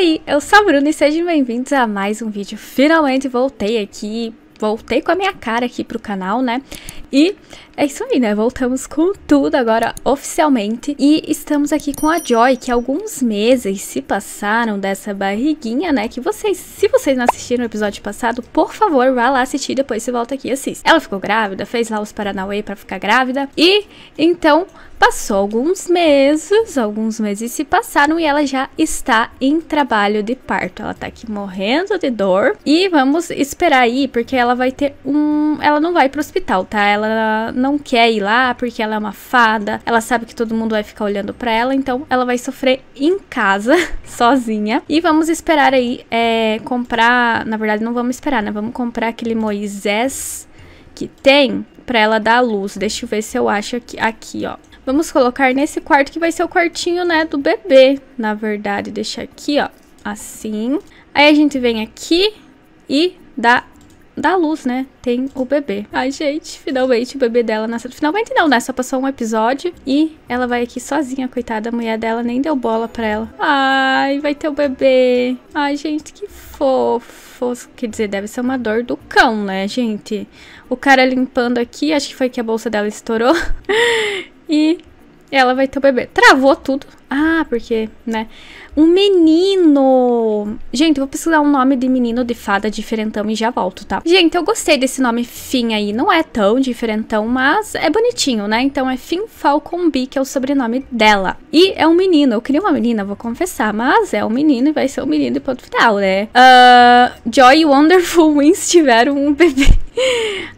aí, eu sou a Bruna e sejam bem-vindos a mais um vídeo. Finalmente voltei aqui, voltei com a minha cara aqui pro canal, né? E é isso aí, né? Voltamos com tudo agora oficialmente e estamos aqui com a Joy, que alguns meses se passaram dessa barriguinha, né? Que vocês, se vocês não assistiram o episódio passado, por favor, vá lá assistir, e depois você volta aqui e assiste. Ela ficou grávida, fez lá os Paranauê para ficar grávida e então passou alguns meses, alguns meses se passaram e ela já está em trabalho de parto. Ela tá aqui morrendo de dor e vamos esperar aí, porque ela vai ter um, ela não vai pro hospital, tá? Ela não não quer ir lá porque ela é uma fada, ela sabe que todo mundo vai ficar olhando para ela, então ela vai sofrer em casa, sozinha. E vamos esperar aí é, comprar. Na verdade, não vamos esperar, né? Vamos comprar aquele Moisés que tem para ela dar a luz. Deixa eu ver se eu acho aqui, aqui, ó. Vamos colocar nesse quarto que vai ser o quartinho, né, do bebê, na verdade. Deixa aqui, ó, assim. Aí a gente vem aqui e dá da luz, né? Tem o bebê. Ai, gente, finalmente o bebê dela nasceu. Finalmente não, né? Só passou um episódio e ela vai aqui sozinha, coitada. A mulher dela nem deu bola pra ela. Ai, vai ter o bebê. Ai, gente, que fofo. Quer dizer, deve ser uma dor do cão, né, gente? O cara limpando aqui, acho que foi que a bolsa dela estourou. e ela vai ter o bebê. Travou tudo. Ah, porque, né? Um menino. Gente, vou pesquisar um nome de menino de fada diferentão e já volto, tá? Gente, eu gostei desse nome Fim aí. Não é tão diferentão, mas é bonitinho, né? Então é Fim Falconby, que é o sobrenome dela. E é um menino. Eu queria uma menina, vou confessar, mas é um menino e vai ser um menino e ponto final, né? Uh, Joy e Wonderful Wins tiveram um bebê.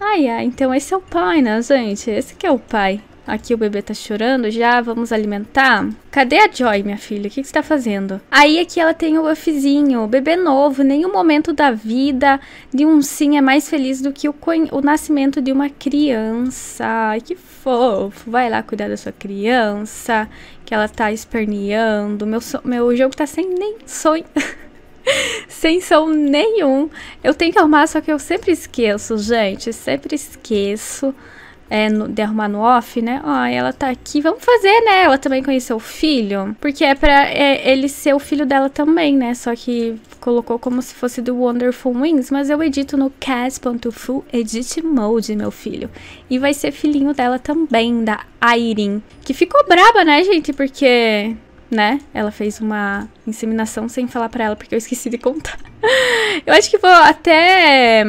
ai, ai, então esse é o pai, né, gente? Esse que é o pai. Aqui o bebê tá chorando já, vamos alimentar? Cadê a Joy, minha filha? O que, que você tá fazendo? Aí aqui ela tem o buffzinho, bebê novo, nenhum momento da vida de um sim é mais feliz do que o, o nascimento de uma criança. Ai, que fofo. Vai lá cuidar da sua criança, que ela tá esperneando. Meu, so meu jogo tá sem nem sonho. sem som nenhum. Eu tenho que arrumar, só que eu sempre esqueço, gente. Sempre esqueço é, no, de arrumar no off, né? Ó, oh, ela tá aqui, vamos fazer, né? Ela também conheceu o filho. Porque é pra é, ele ser o filho dela também, né? Só que colocou como se fosse do Wonderful Wings, mas eu edito no cas.full edit mode, meu filho. E vai ser filhinho dela também, da Irene. Que ficou braba, né, gente? Porque né? Ela fez uma inseminação sem falar para ela, porque eu esqueci de contar. eu acho que vou até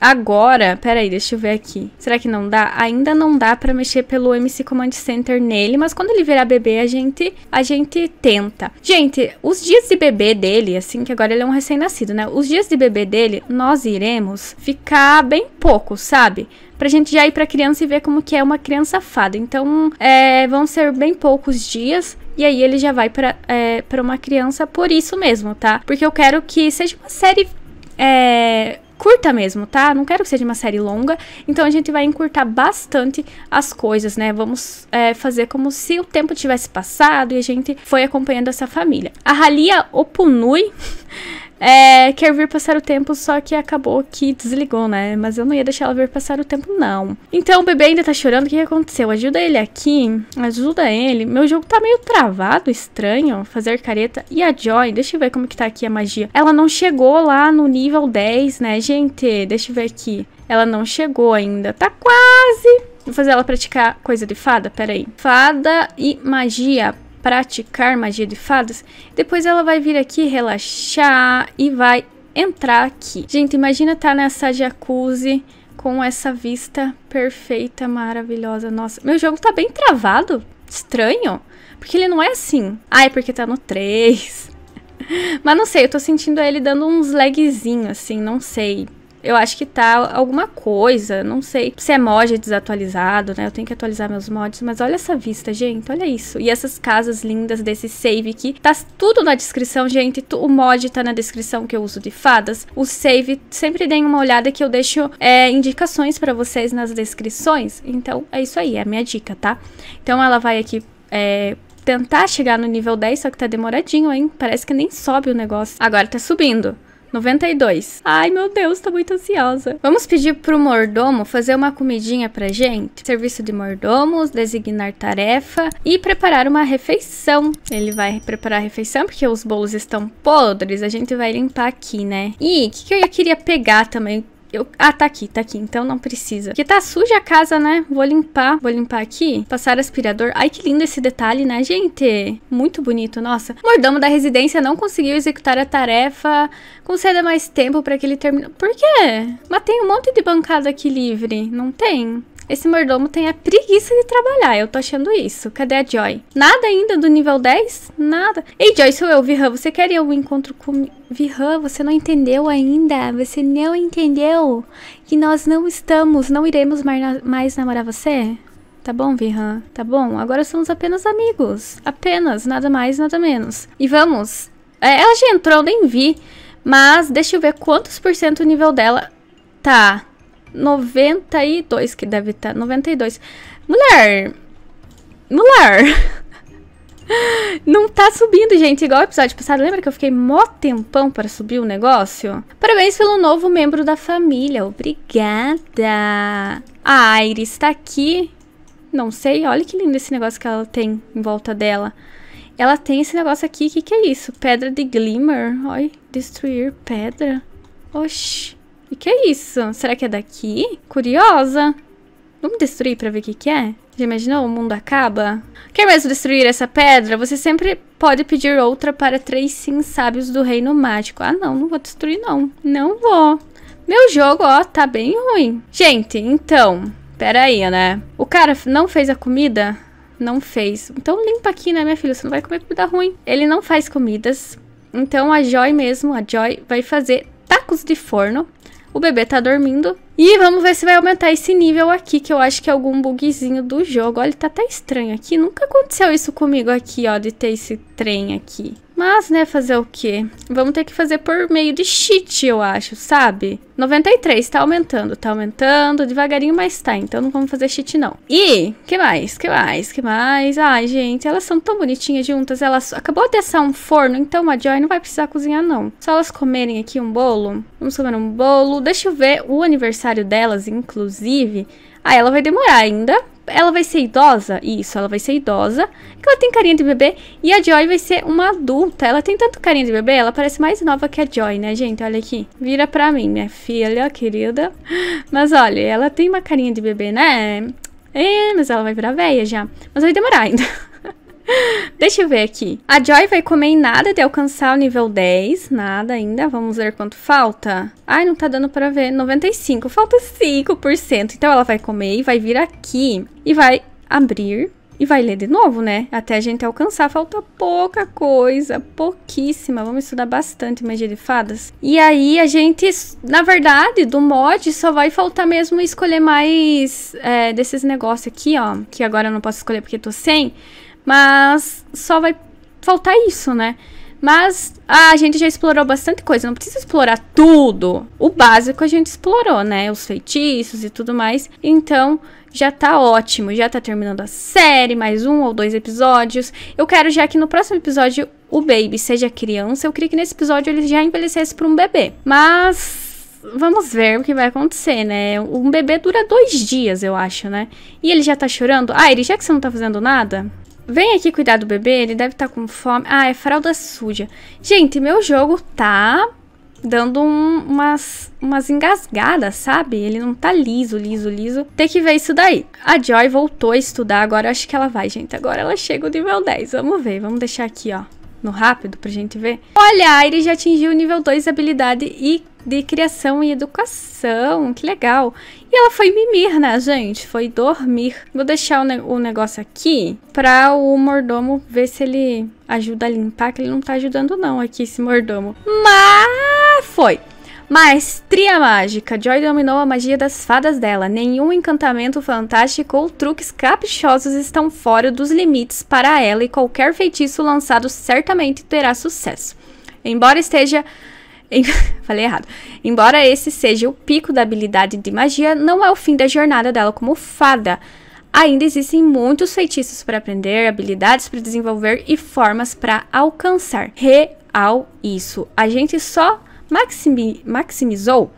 Agora, peraí, deixa eu ver aqui. Será que não dá? Ainda não dá pra mexer pelo MC Command Center nele, mas quando ele virar bebê, a gente, a gente tenta. Gente, os dias de bebê dele, assim, que agora ele é um recém-nascido, né? Os dias de bebê dele, nós iremos ficar bem pouco, sabe? pra gente já ir pra criança e ver como que é uma criança fada. Então, é, vão ser bem poucos dias. E aí ele já vai pra, é, pra uma criança por isso mesmo, tá? Porque eu quero que seja uma série é, curta mesmo, tá? Não quero que seja uma série longa, então a gente vai encurtar bastante as coisas, né? Vamos é, fazer como se o tempo tivesse passado e a gente foi acompanhando essa família. A Halia Opunui É, quer vir passar o tempo, só que acabou que desligou, né? Mas eu não ia deixar ela vir passar o tempo, não. Então o bebê ainda tá chorando, o que aconteceu? Ajuda ele aqui, ajuda ele. Meu jogo tá meio travado, estranho, fazer careta. E a Joy, deixa eu ver como que tá aqui a magia. Ela não chegou lá no nível 10, né, gente? Deixa eu ver aqui. Ela não chegou ainda, tá quase... Vou fazer ela praticar coisa de fada, peraí. Fada e magia praticar magia de fadas, depois ela vai vir aqui relaxar e vai entrar aqui. Gente, imagina estar tá nessa jacuzzi com essa vista perfeita, maravilhosa. Nossa, meu jogo tá bem travado, estranho, porque ele não é assim. Ah, é porque tá no 3. Mas não sei, eu tô sentindo ele dando uns lagzinho, assim, não sei eu acho que tá alguma coisa, não sei se é mod desatualizado, né? Eu tenho que atualizar meus mods, mas olha essa vista, gente, olha isso. E essas casas lindas desse save aqui, tá tudo na descrição, gente. O mod tá na descrição que eu uso de fadas. O save, sempre deem uma olhada que eu deixo é, indicações para vocês nas descrições. Então, é isso aí, é a minha dica, tá? Então, ela vai aqui... É, tentar chegar no nível 10, só que tá demoradinho, hein? Parece que nem sobe o negócio. Agora tá subindo. 92. Ai, meu Deus, tô muito ansiosa. Vamos pedir pro mordomo fazer uma comidinha pra gente? Serviço de mordomos, designar tarefa e preparar uma refeição. Ele vai preparar a refeição porque os bolos estão podres. A gente vai limpar aqui, né? E o que, que eu queria pegar também? Eu... Ah, tá aqui, tá aqui. Então não precisa. Porque tá suja a casa, né? Vou limpar. Vou limpar aqui. Passar aspirador. Ai, que lindo esse detalhe, né, gente? Muito bonito, nossa. O mordomo da residência não conseguiu executar a tarefa. Conceda mais tempo pra que ele termine... Por quê? Mas tem um monte de bancada aqui livre. Não tem? Esse mordomo tem a preguiça de trabalhar, eu tô achando isso. Cadê a Joy? Nada ainda do nível 10? Nada. Ei, Joy, sou eu, Virran. Você quer ir ao encontro comigo? Virran, você não entendeu ainda. Você não entendeu que nós não estamos, não iremos mais namorar você? Tá bom, Virran? Tá bom? Agora somos apenas amigos. Apenas, nada mais, nada menos. E vamos. É, ela já entrou, eu nem vi. Mas deixa eu ver quantos por cento o nível dela tá. 92 que deve estar. Tá, 92. Mulher! Mulher! Não tá subindo, gente, igual o episódio passado. Lembra que eu fiquei mó tempão para subir o negócio? Parabéns pelo novo membro da família. Obrigada. A Aires está aqui. Não sei, olha que lindo esse negócio que ela tem em volta dela. Ela tem esse negócio aqui, o que, que é isso? Pedra de Glimmer? Olha, destruir pedra. Oxi. E que é isso? Será que é daqui? Curiosa. Vamos destruir pra ver o que que é? Já imaginou? O mundo acaba? Quer mesmo destruir essa pedra? Você sempre pode pedir outra para três sim sábios do reino mágico. Ah, não, não vou destruir, não. Não vou. Meu jogo, ó, tá bem ruim. Gente, então... Pera aí, né? O cara não fez a comida? Não fez. Então limpa aqui, né, minha filha? Você não vai comer comida ruim. Ele não faz comidas. Então a Joy mesmo, a Joy, vai fazer tacos de forno. O bebê tá dormindo. E vamos ver se vai aumentar esse nível aqui, que eu acho que é algum bugzinho do jogo. Olha, tá até estranho aqui. Nunca aconteceu isso comigo aqui, ó, de ter esse trem aqui. Mas, né, fazer o quê? Vamos ter que fazer por meio de cheat, eu acho, sabe? 93, tá aumentando, tá aumentando, devagarinho, mas tá. Então não vamos fazer cheat, não. E, que mais, que mais, que mais? Ai, gente, elas são tão bonitinhas juntas. Elas acabou de assar um forno, então a Joy não vai precisar cozinhar, não. Só elas comerem aqui um bolo. Vamos comer um bolo. Deixa eu ver o aniversário delas, inclusive. Ah, ela vai demorar ainda, ela vai ser idosa? Isso, ela vai ser idosa. Ela tem carinha de bebê. E a Joy vai ser uma adulta. Ela tem tanto carinha de bebê, ela parece mais nova que a Joy, né, gente? Olha aqui. Vira pra mim, minha filha querida. Mas olha, ela tem uma carinha de bebê, né? É, mas ela vai virar velha já. Mas vai demorar ainda. Deixa eu ver aqui. A Joy vai comer em nada de alcançar o nível 10. Nada ainda. Vamos ver quanto falta. Ai, não tá dando pra ver. 95. Falta 5%. Então ela vai comer e vai vir aqui. E vai abrir e vai ler de novo, né? Até a gente alcançar, falta pouca coisa, pouquíssima. Vamos estudar bastante magia de fadas. E aí a gente, na verdade, do mod só vai faltar mesmo escolher mais é, desses negócios aqui, ó. Que agora eu não posso escolher porque tô sem. Mas só vai faltar isso, né? Mas ah, a gente já explorou bastante coisa, não precisa explorar tudo. O básico a gente explorou, né? Os feitiços e tudo mais. Então, já tá ótimo. Já tá terminando a série, mais um ou dois episódios. Eu quero já que no próximo episódio o Baby seja criança. Eu queria que nesse episódio ele já envelhecesse para um bebê. Mas vamos ver o que vai acontecer, né? Um bebê dura dois dias, eu acho, né? E ele já tá chorando. Ah, ele já que você não tá fazendo nada, Vem aqui cuidar do bebê, ele deve estar tá com fome. Ah, é fralda suja. Gente, meu jogo tá dando um, umas, umas engasgadas, sabe? Ele não tá liso, liso, liso. Tem que ver isso daí. A Joy voltou a estudar agora, acho que ela vai, gente. Agora ela chega ao nível 10. Vamos ver, vamos deixar aqui, ó no rápido pra gente ver. Olha, a Iris já atingiu o nível 2 de habilidade e de criação e educação, que legal. E ela foi mimir, né, gente? Foi dormir. Vou deixar o, ne o negócio aqui pra o mordomo ver se ele ajuda a limpar, que ele não tá ajudando não aqui, esse mordomo. Mas foi. Maestria mágica. Joy dominou a magia das fadas dela. Nenhum encantamento fantástico ou truques caprichosos estão fora dos limites para ela e qualquer feitiço lançado certamente terá sucesso. Embora esteja Falei errado. Embora esse seja o pico da habilidade de magia, não é o fim da jornada dela como fada. Ainda existem muitos feitiços para aprender, habilidades para desenvolver e formas para alcançar. Real isso. A gente só maximi maximizou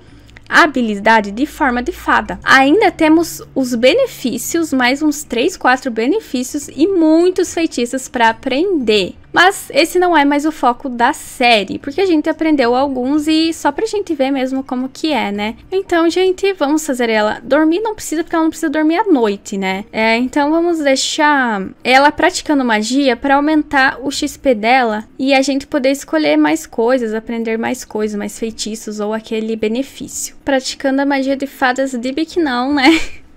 a habilidade de forma de fada. Ainda temos os benefícios, mais uns 3, 4 benefícios e muitos feitiços para aprender. Mas esse não é mais o foco da série, porque a gente aprendeu alguns e só pra gente ver mesmo como que é, né? Então, gente, vamos fazer ela dormir, não precisa, porque ela não precisa dormir à noite, né? É, então vamos deixar ela praticando magia para aumentar o XP dela e a gente poder escolher mais coisas, aprender mais coisas, mais feitiços ou aquele benefício. Praticando a magia de fadas de Bic não, né?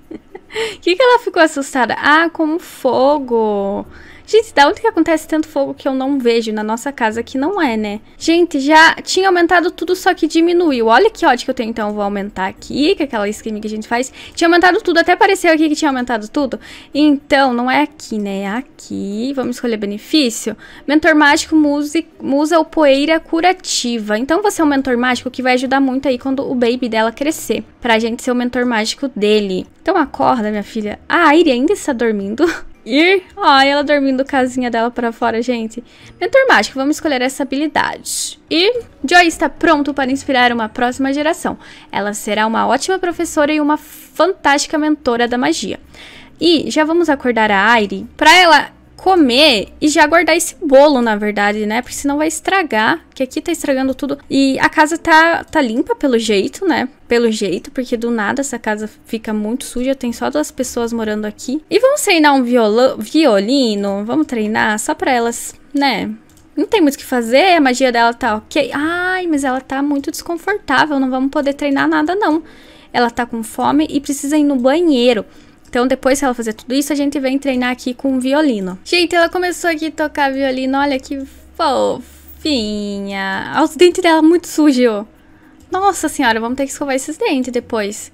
O que, que ela ficou assustada? Ah, com fogo! Gente, da onde que acontece tanto fogo que eu não vejo na nossa casa que não é, né? Gente, já tinha aumentado tudo, só que diminuiu. Olha que ódio que eu tenho, então eu vou aumentar aqui, que é aquela esquema que a gente faz. Tinha aumentado tudo, até apareceu aqui que tinha aumentado tudo. Então, não é aqui, né? É aqui. Vamos escolher benefício. Mentor mágico, musa ou poeira curativa. Então, você é um mentor mágico que vai ajudar muito aí quando o baby dela crescer. Pra gente ser o mentor mágico dele. Então, acorda, minha filha. Ah, a Iri ainda está dormindo. ir. Ai, ela dormindo casinha dela para fora, gente. Mentor mágico, vamos escolher essa habilidade. E Joy está pronto para inspirar uma próxima geração. Ela será uma ótima professora e uma fantástica mentora da magia. E já vamos acordar a Aire para ela comer e já guardar esse bolo, na verdade, né? Porque senão vai estragar, que aqui tá estragando tudo. E a casa tá, tá limpa pelo jeito, né? Pelo jeito, porque do nada essa casa fica muito suja, tem só duas pessoas morando aqui. E vamos treinar um violo, violino, vamos treinar só pra elas, né? Não tem muito o que fazer, a magia dela tá ok. Ai, mas ela tá muito desconfortável, não vamos poder treinar nada não. Ela tá com fome e precisa ir no banheiro. Então, depois que ela fazer tudo isso, a gente vem treinar aqui com violino. Gente, ela começou aqui a tocar violino, olha que fofinha. Ah, Os dentes dela muito sujos. Nossa senhora, vamos ter que escovar esses dentes depois.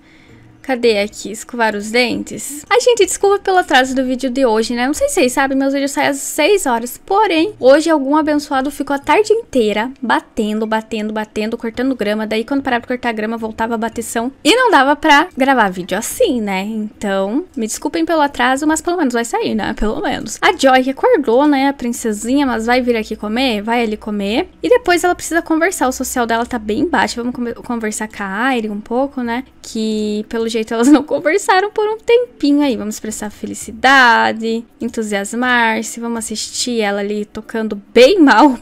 Cadê aqui? Escovar os dentes? Ai, gente, desculpa pelo atraso do vídeo de hoje, né? Não sei se vocês sabem, meus vídeos saem às 6 horas. Porém, hoje algum abençoado ficou a tarde inteira batendo, batendo, batendo, cortando grama. Daí, quando parava pra cortar grama, voltava a bateção. E não dava pra gravar vídeo assim, né? Então, me desculpem pelo atraso, mas pelo menos vai sair, né? Pelo menos. A Joy acordou, né? A princesinha, mas vai vir aqui comer? Vai ali comer. E depois ela precisa conversar. O social dela tá bem baixo. Vamos conversar com a Aire um pouco, né? Que, pelo jeito jeito, elas não conversaram por um tempinho aí. Vamos expressar felicidade, entusiasmar-se, vamos assistir ela ali tocando bem mal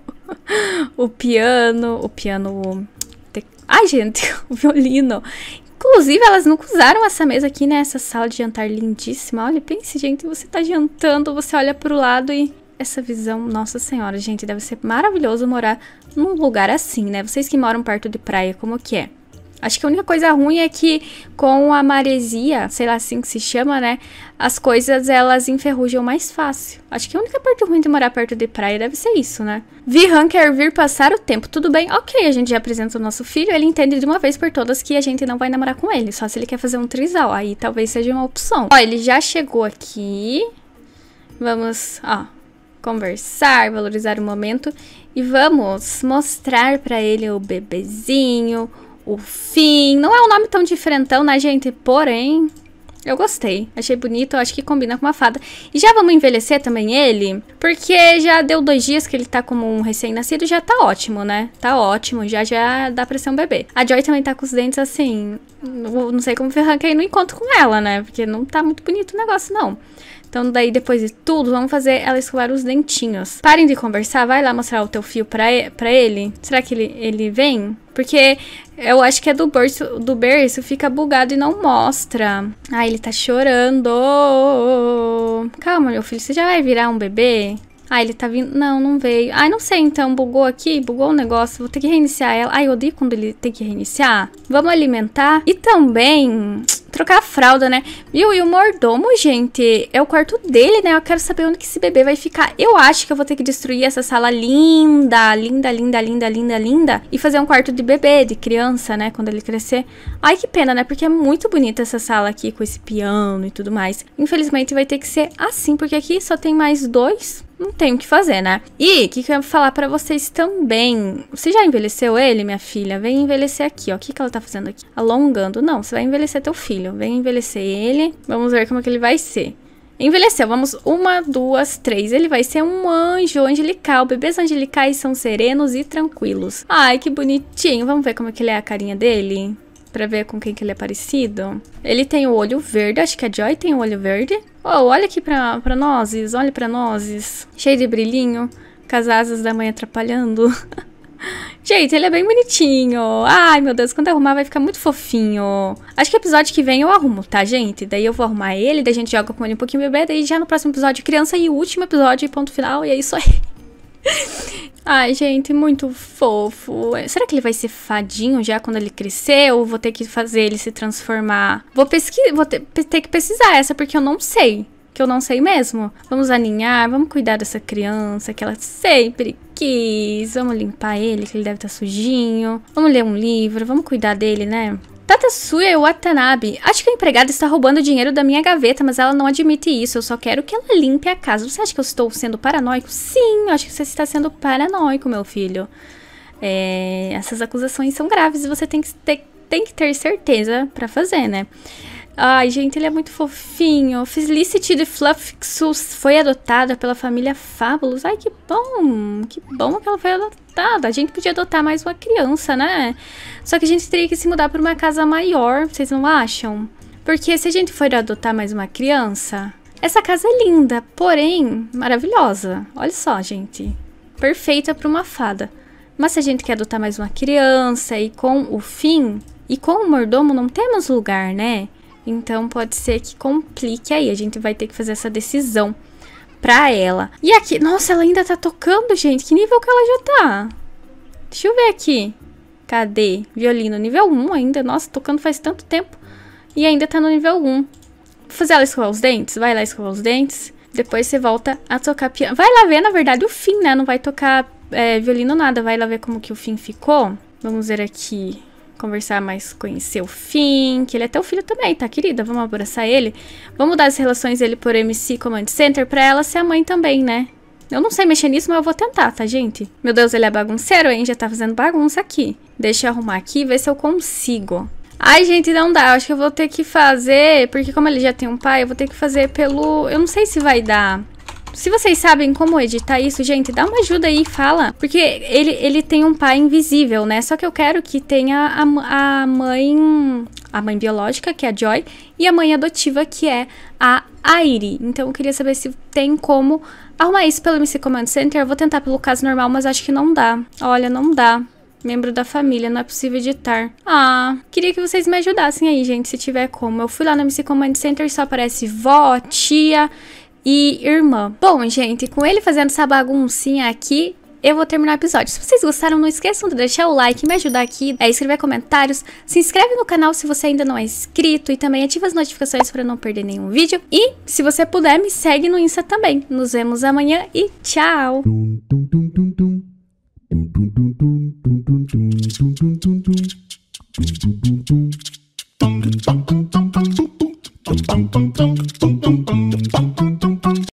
o piano, o piano. Te... Ai, gente, o violino. Inclusive, elas nunca usaram essa mesa aqui, né? Essa sala de jantar lindíssima. Olha, pense, gente, você tá jantando, você olha pro lado e essa visão, nossa senhora, gente, deve ser maravilhoso morar num lugar assim, né? Vocês que moram perto de praia, como que é? Acho que a única coisa ruim é que com a maresia, sei lá assim que se chama, né? As coisas elas enferrujam mais fácil. Acho que a única parte ruim de morar perto de praia deve ser isso, né? Vihan quer vir passar o tempo. Tudo bem? Ok, a gente já apresenta o nosso filho. Ele entende de uma vez por todas que a gente não vai namorar com ele. Só se ele quer fazer um trisal. Aí talvez seja uma opção. Ó, ele já chegou aqui. Vamos, ó, conversar, valorizar o momento. E vamos mostrar para ele o bebezinho, o fim. Não é um nome tão diferentão, né, gente? Porém, eu gostei. Achei bonito, acho que combina com uma fada. E já vamos envelhecer também ele? Porque já deu dois dias que ele tá como um recém-nascido, já tá ótimo, né? Tá ótimo, já já dá pra ser um bebê. A Joy também tá com os dentes assim... Não sei como que aí no encontro com ela, né? Porque não tá muito bonito o negócio, não. Então daí, depois de tudo, vamos fazer ela escovar os dentinhos. Parem de conversar, vai lá mostrar o teu fio pra, pra ele. Será que ele, ele vem? Porque eu acho que é do berço, do berço, fica bugado e não mostra. Ah, ele tá chorando. Calma, meu filho, você já vai virar um bebê? Ah, ele tá vindo... Não, não veio. Ah, não sei, então, bugou aqui, bugou o negócio, vou ter que reiniciar ela. Ah, eu odeio quando ele tem que reiniciar. Vamos alimentar. E também trocar a fralda, né? Viu? E o mordomo, gente, é o quarto dele, né? Eu quero saber onde que esse bebê vai ficar. Eu acho que eu vou ter que destruir essa sala linda, linda, linda, linda, linda, linda. E fazer um quarto de bebê, de criança, né? Quando ele crescer. Ai, que pena, né? Porque é muito bonita essa sala aqui, com esse piano e tudo mais. Infelizmente vai ter que ser assim, porque aqui só tem mais dois não tem o que fazer, né? E o que, que eu ia falar para vocês também? Você já envelheceu ele, minha filha? Vem envelhecer aqui, ó. O que, que ela tá fazendo aqui? Alongando. Não, você vai envelhecer teu filho. Vem envelhecer ele. Vamos ver como é que ele vai ser. Envelheceu, vamos, uma, duas, três. Ele vai ser um anjo angelical. Bebês angelicais são serenos e tranquilos. Ai, que bonitinho. Vamos ver como é que ele é a carinha dele? Pra ver com quem que ele é parecido. Ele tem o olho verde, acho que a Joy tem o olho verde. Oh, olha aqui pra, pra nozes, olha pra nozes. Cheio de brilhinho, com as asas da mãe atrapalhando. Gente, ele é bem bonitinho. Ai, meu Deus, quando arrumar vai ficar muito fofinho. Acho que episódio que vem eu arrumo, tá, gente? Daí eu vou arrumar ele, daí a gente joga com ele um pouquinho bebê, daí já no próximo episódio criança e último episódio, ponto final, e é isso aí. Ai, gente, muito fofo. Será que ele vai ser fadinho já quando ele crescer? Ou vou ter que fazer ele se transformar? Vou, pesquisar, vou ter, ter que pesquisar essa, porque eu não sei. Que eu não sei mesmo. Vamos aninhar, vamos cuidar dessa criança que ela sempre quis. Vamos limpar ele, que ele deve estar tá sujinho. Vamos ler um livro, vamos cuidar dele, né? Tatasuya Watanabe. Acho que a empregada está roubando dinheiro da minha gaveta, mas ela não admite isso. Eu só quero que ela limpe a casa. Você acha que eu estou sendo paranoico? Sim, acho que você está sendo paranoico, meu filho. É, essas acusações são graves e você tem que ter, tem que ter certeza para fazer, né? Ai, gente, ele é muito fofinho. Felicity de Fluffixus foi adotada pela família Fábulos. Ai, que bom. Que bom que ela foi adotada. A gente podia adotar mais uma criança, né? Só que a gente teria que se mudar para uma casa maior, vocês não acham? Porque se a gente for adotar mais uma criança... Essa casa é linda, porém maravilhosa. Olha só, gente. Perfeita para uma fada. Mas se a gente quer adotar mais uma criança e com o fim... E com o mordomo não temos lugar, né? Então pode ser que complique aí, a gente vai ter que fazer essa decisão pra ela. E aqui, nossa, ela ainda tá tocando, gente, que nível que ela já tá? Deixa eu ver aqui. Cadê? Violino, nível 1 ainda, nossa, tocando faz tanto tempo. E ainda tá no nível 1. Vou fazer ela escovar os dentes? Vai lá escovar os dentes. Depois você volta a tocar piano. Vai lá ver, na verdade, o fim, né? Não vai tocar é, violino nada. Vai lá ver como que o fim ficou. Vamos ver aqui conversar mais, conhecer o Finn, que ele é teu filho também, tá, querida? Vamos abraçar ele. Vamos mudar as relações dele por MC Command Center pra ela ser a mãe também, né? Eu não sei mexer nisso, mas eu vou tentar, tá, gente? Meu Deus, ele é bagunceiro, hein? Já tá fazendo bagunça aqui. Deixa eu arrumar aqui e ver se eu consigo. Ai, gente, não dá. Eu acho que eu vou ter que fazer... Porque como ele já tem um pai, eu vou ter que fazer pelo... Eu não sei se vai dar se vocês sabem como editar isso, gente, dá uma ajuda aí e fala. Porque ele, ele tem um pai invisível, né? Só que eu quero que tenha a, a mãe. A mãe biológica, que é a Joy, e a mãe adotiva, que é a Aire. Então eu queria saber se tem como arrumar isso pelo MC Command Center. Eu vou tentar pelo caso normal, mas acho que não dá. Olha, não dá. Membro da família, não é possível editar. Ah, queria que vocês me ajudassem aí, gente, se tiver como. Eu fui lá no MC Command Center e só aparece vó, tia e irmã. Bom, gente, com ele fazendo essa baguncinha aqui, eu vou terminar o episódio. Se vocês gostaram, não esqueçam de deixar o like, me ajudar aqui, é, escrever comentários, se inscreve no canal se você ainda não é inscrito e também ativa as notificações para não perder nenhum vídeo. E, se você puder, me segue no Insta também. Nos vemos amanhã e tchau!